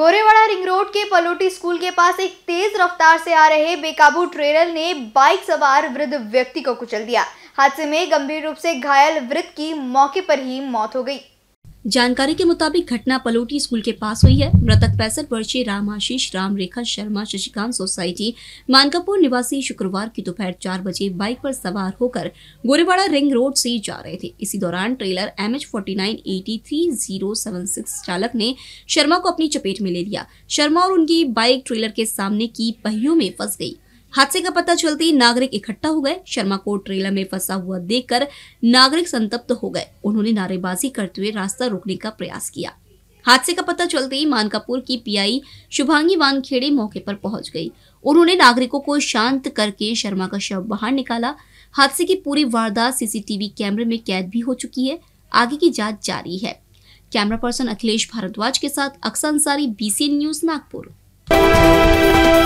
Gorewada ring road के पलोटी school के पास एक तेज रफ्तार से आ रहे बेकाबू ट्रेलर ने बाइक सवार वृद्ध व्यक्ति को कुचल दिया हादसे में गंभीर रूप से घायल वृद्ध की मौके पर ही मौत हो गई जानकारी के मुताबिक घटना पलोटी स्कूल के पास हुई है मृतक पैंसठ वर्षीय राम आशीष राम रेखा शर्मा शशिकांत सोसाइटी मानकापुर निवासी शुक्रवार की दोपहर चार बजे बाइक पर सवार होकर गोरेवाड़ा रिंग रोड से जा रहे थे इसी दौरान trailer M H forty nine A T three zero seven six चालक ने शर्मा को अपनी चपेट में ले लिया शर्मा और उनकी बाइक ट्रेलर के सामने की पहियों में फंस गई हादसे का पता चलते ही नागरिक इकट्ठा हो गए शर्मा को ट्रेलर में फंसा हुआ देखकर नागरिक संतप्त हो गए उन्होंने नारेबाजी करते हुए रास्ता रोकने का प्रयास किया हादसे का पता चलते ही मानकापुर की पीआई शुभांगी वानखेड़े मौके पर पहुंच गई उन्होंने नागरिकों को शांत करके शर्मा का शव बाहर निकाला हादसे की पूरी वारदात सीसीटीवी कैमरे में कैद भी हो चुकी है आगे की जांच जारी है कैमरा पर्सन अखिलेश भारद्वाज के साथ अक्सर अंसारी बीसी न्यूज नागपुर